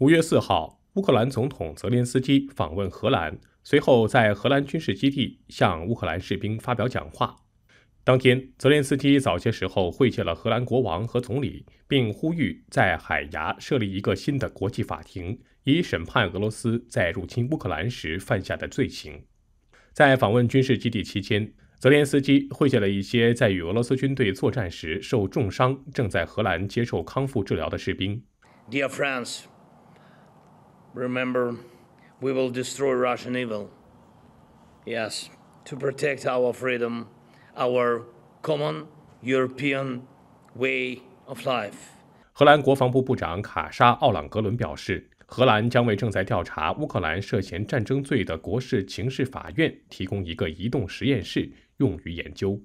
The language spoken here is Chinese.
五月四号，乌克兰总统泽连斯基访问荷兰，随后在荷兰军事基地向乌克兰士兵发表讲话。当天，泽连斯基早些时候会见了荷兰国王和总理，并呼吁在海牙设立一个新的国际法庭，以审判俄罗斯在入侵乌克兰时犯下的罪行。在访问军事基地期间，泽连斯基会见了一些在与俄罗斯军队作战时受重伤、正在荷兰接受康复治疗的士兵。Dear friends. Remember, we will destroy Russian evil. Yes, to protect our freedom, our common European way of life. 荷兰国防部部长卡莎·奥朗格伦表示，荷兰将为正在调查乌克兰涉嫌战争罪的国事刑事法院提供一个移动实验室，用于研究。